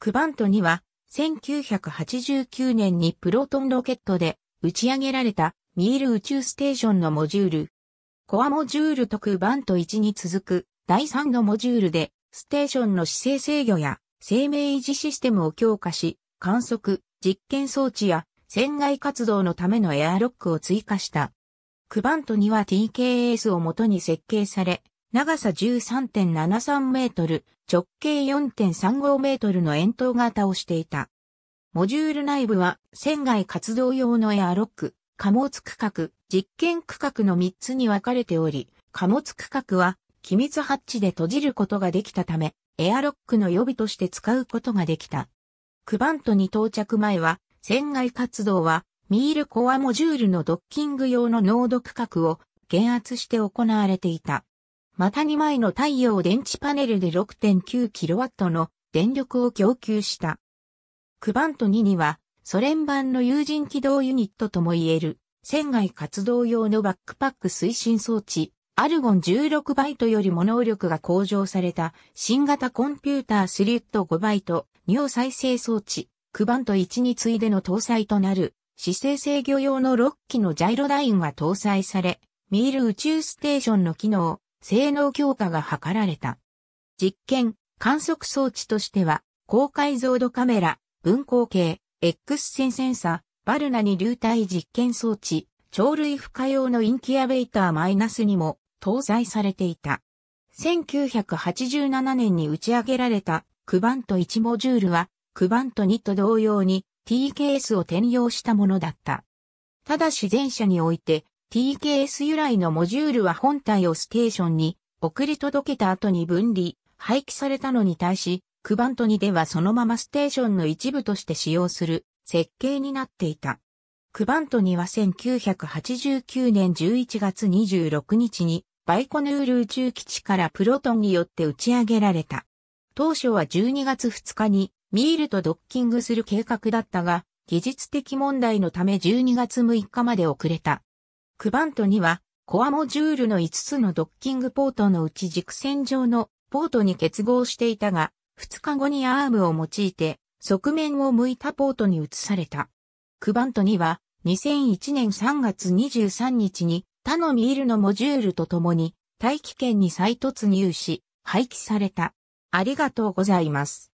クバントには、1989年にプロトンロケットで打ち上げられたミール宇宙ステーションのモジュール。コアモジュールとクバント1に続く第3のモジュールでステーションの姿勢制御や生命維持システムを強化し、観測、実験装置や船外活動のためのエアロックを追加した。クバントには TKS を元に設計され、長さ13.73メートル、直径4.35メートルの円筒型をしていた。モジュール内部は、船外活動用のエアロック、貨物区画、実験区画の3つに分かれており、貨物区画は、機密ハッチで閉じることができたため、エアロックの予備として使うことができた。クバントに到着前は、船外活動は、ミールコアモジュールのドッキング用の濃度区画を減圧して行われていた。また2枚の太陽電池パネルで 6.9kW の電力を供給した。クバント2には、ソ連版の有人機動ユニットともいえる、船外活動用のバックパック推進装置、アルゴン16バイトよりも能力が向上された新型コンピュータースリット5バイト尿再生装置、クバント1に次いでの搭載となる姿勢制御用の6機のジャイロダインが搭載され、ミール宇宙ステーションの機能、性能強化が図られた。実験、観測装置としては、高解像度カメラ、分光計、X 線センサー、バルナに流体実験装置、鳥類孵化用のインキュアベーターマイナスにも搭載されていた。1987年に打ち上げられたクバント1モジュールはクバント2と同様に TKS を転用したものだった。ただし前者において TKS 由来のモジュールは本体をステーションに送り届けた後に分離、廃棄されたのに対し、クバント2ではそのままステーションの一部として使用する設計になっていた。クバント2は1989年11月26日にバイコヌール宇宙基地からプロトンによって打ち上げられた。当初は12月2日にミールとドッキングする計画だったが、技術的問題のため12月6日まで遅れた。クバントには、コアモジュールの5つのドッキングポートのうち軸線上のポートに結合していたが、2日後にアームを用いて、側面を向いたポートに移された。クバントには、2001年3月23日に他のミールのモジュールと共に大気圏に再突入し、廃棄された。ありがとうございます。